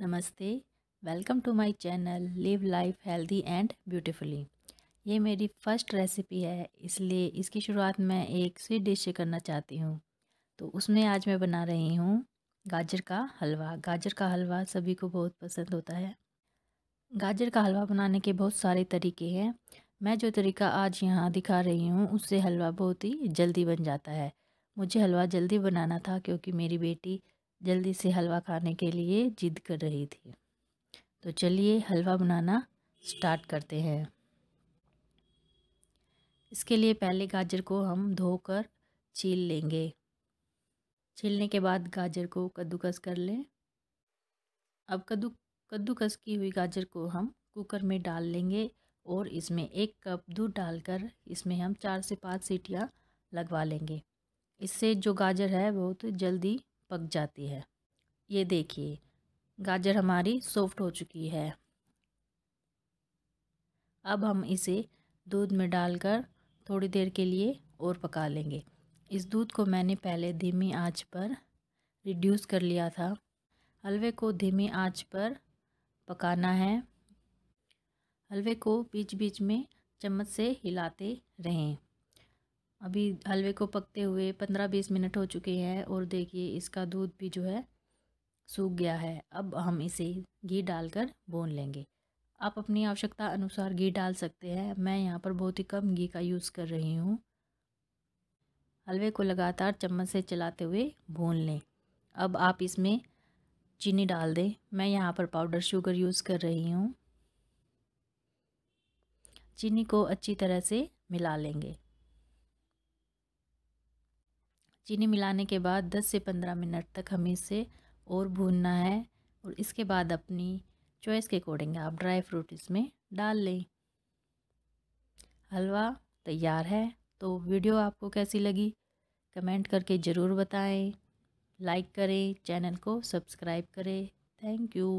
नमस्ते welcome to my channel live life healthy and beautifully ये मेरी फ़र्स्ट रेसिपी है इसलिए इसकी शुरुआत मैं एक स्वीट डिश से करना चाहती हूँ तो उसमें आज मैं बना रही हूँ गाजर का हलवा गाजर का हलवा सभी को बहुत पसंद होता है गाजर का हलवा बनाने के बहुत सारे तरीके हैं मैं जो तरीका आज यहाँ दिखा रही हूँ उससे हलवा बहुत ही जल्दी बन जाता है मुझे हलवा जल्दी बनाना था क्योंकि मेरी बेटी जल्दी से हलवा खाने के लिए जिद कर रही थी तो चलिए हलवा बनाना स्टार्ट करते हैं इसके लिए पहले गाजर को हम धोकर छील लेंगे छीलने के बाद गाजर को कद्दूकस कर लें अब कद्दू कद्दूकस की हुई गाजर को हम कुकर में डाल लेंगे और इसमें एक कप दूध डालकर इसमें हम चार से पाँच सीटियाँ लगवा लेंगे इससे जो गाजर है बहुत तो जल्दी पक जाती है ये देखिए गाजर हमारी सॉफ्ट हो चुकी है अब हम इसे दूध में डालकर थोड़ी देर के लिए और पका लेंगे इस दूध को मैंने पहले धीमी आंच पर रिड्यूस कर लिया था हलवे को धीमी आंच पर पकाना है हलवे को बीच बीच में चम्मच से हिलाते रहें अभी हलवे को पकते हुए पंद्रह बीस मिनट हो चुके हैं और देखिए इसका दूध भी जो है सूख गया है अब हम इसे घी डालकर भून लेंगे आप अपनी आवश्यकता अनुसार घी डाल सकते हैं मैं यहाँ पर बहुत ही कम घी का यूज़ कर रही हूँ हलवे को लगातार चम्मच से चलाते हुए भून लें अब आप इसमें चीनी डाल दें मैं यहाँ पर पाउडर शुगर यूज़ कर रही हूँ चीनी को अच्छी तरह से मिला लेंगे चीनी मिलाने के बाद 10 से 15 मिनट तक हमें इसे और भूनना है और इसके बाद अपनी चॉइस के अकॉर्डिंग आप ड्राई फ्रूट इसमें डाल लें हलवा तैयार है तो वीडियो आपको कैसी लगी कमेंट करके ज़रूर बताएं लाइक करें चैनल को सब्सक्राइब करें थैंक यू